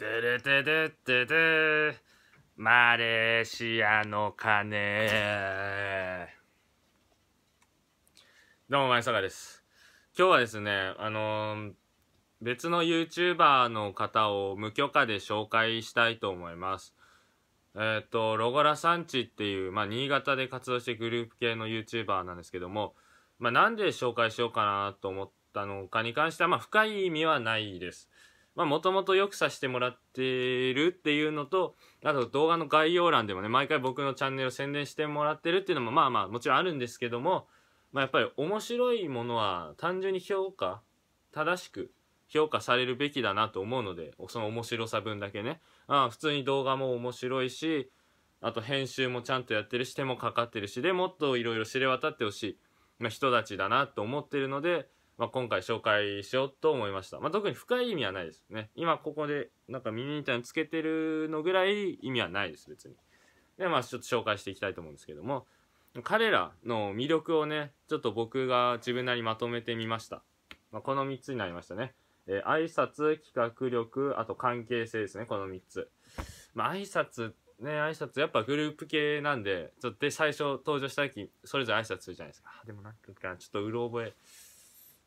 でれででででマレーシアの鐘どうもいさかです今日はですねあのー、別の YouTuber の方を無許可で紹介したいと思いますえっ、ー、とロゴラ産地っていう、まあ、新潟で活動してグループ系の YouTuber なんですけども、まあ、なんで紹介しようかなと思ったのかに関しては、まあ、深い意味はないですまあ、もともとよくさせてもらってるっていうのと、あと動画の概要欄でもね、毎回僕のチャンネルを宣伝してもらってるっていうのも、まあまあ、もちろんあるんですけども、まあ、やっぱり面白いものは単純に評価、正しく評価されるべきだなと思うので、その面白さ分だけね。あ普通に動画も面白いし、あと編集もちゃんとやってるし、手もかかってるし、で、もっといろいろ知れ渡ってほしい、まあ、人たちだなと思ってるので、まあ、今回紹介しようと思いました。まあ、特に深い意味はないですね。今ここでなんかミニみたいにつけてるのぐらい意味はないです、別に。で、まあちょっと紹介していきたいと思うんですけども、彼らの魅力をね、ちょっと僕が自分なりまとめてみました。まあ、この3つになりましたね。えー、挨拶、企画力、あと関係性ですね、この3つ。まあ、挨拶、ね、挨拶、やっぱグループ系なんで、ちょっとで最初登場した時、それぞれ挨拶するじゃないですか。でもなんか、ちょっとうろ覚え。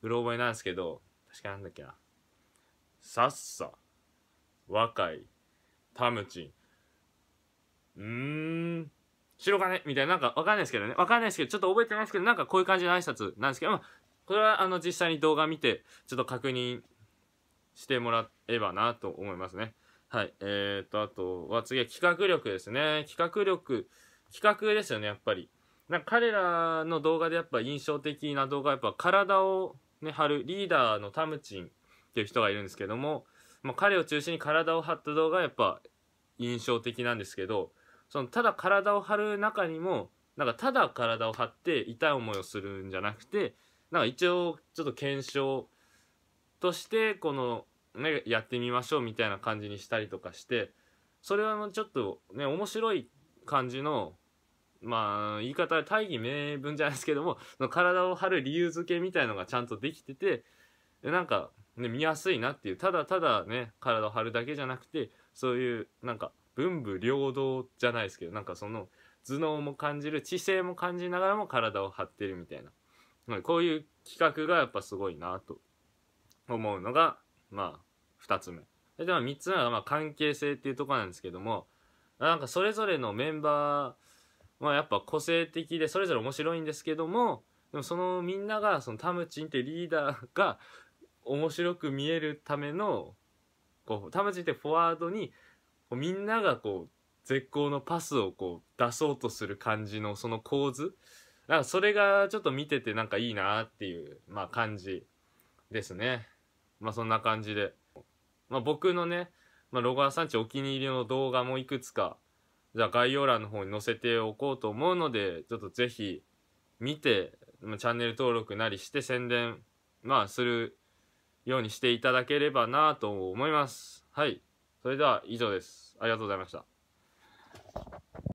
うろ覚えなんですけど、確かなんだっけな。さっさ、若い、タムチン、うーん、白金みたいな、なんかわかんないですけどね。わかんないですけど、ちょっと覚えてないですけど、なんかこういう感じの挨拶なんですけど、まあ、これはあの実際に動画見て、ちょっと確認してもらえばなと思いますね。はい。えーと、あとは次は企画力ですね。企画力、企画ですよね、やっぱり。なんか彼らの動画でやっぱ印象的な動画はやっぱ体をね、張るリーダーのタムチンっていう人がいるんですけども、まあ、彼を中心に体を張った動画がやっぱ印象的なんですけどそのただ体を張る中にもなんかただ体を張って痛い思いをするんじゃなくてなんか一応ちょっと検証としてこの、ね、やってみましょうみたいな感じにしたりとかしてそれはちょっとね面白い感じのまあ、言い方は大義名分じゃないですけども、その体を張る理由付けみたいのがちゃんとできてて、でなんか、ね、見やすいなっていう、ただただね、体を張るだけじゃなくて、そういう、なんか、文武両道じゃないですけど、なんかその、頭脳も感じる、知性も感じながらも体を張ってるみたいな。こういう企画がやっぱすごいなと思うのが、まあ、二つ目。で、まあ三つ目は、まあ、関係性っていうとこなんですけども、なんかそれぞれのメンバー、まあ、やっぱ個性的でそれぞれ面白いんですけどもでもそのみんながそのタムチンってリーダーが 面白く見えるためのこうタムチンってフォワードにこうみんながこう絶好のパスをこう出そうとする感じのその構図なそれがちょっと見ててなんかいいなっていう、まあ、感じですね。まあ、そんな感じで、まあ、僕のね、まあ、ロゴーさんちお気に入りの動画もいくつかじゃあ概要欄の方に載せておこうと思うので、ちょっとぜひ見て、チャンネル登録なりして宣伝、まあ、するようにしていただければなと思います。はい。それでは以上です。ありがとうございました。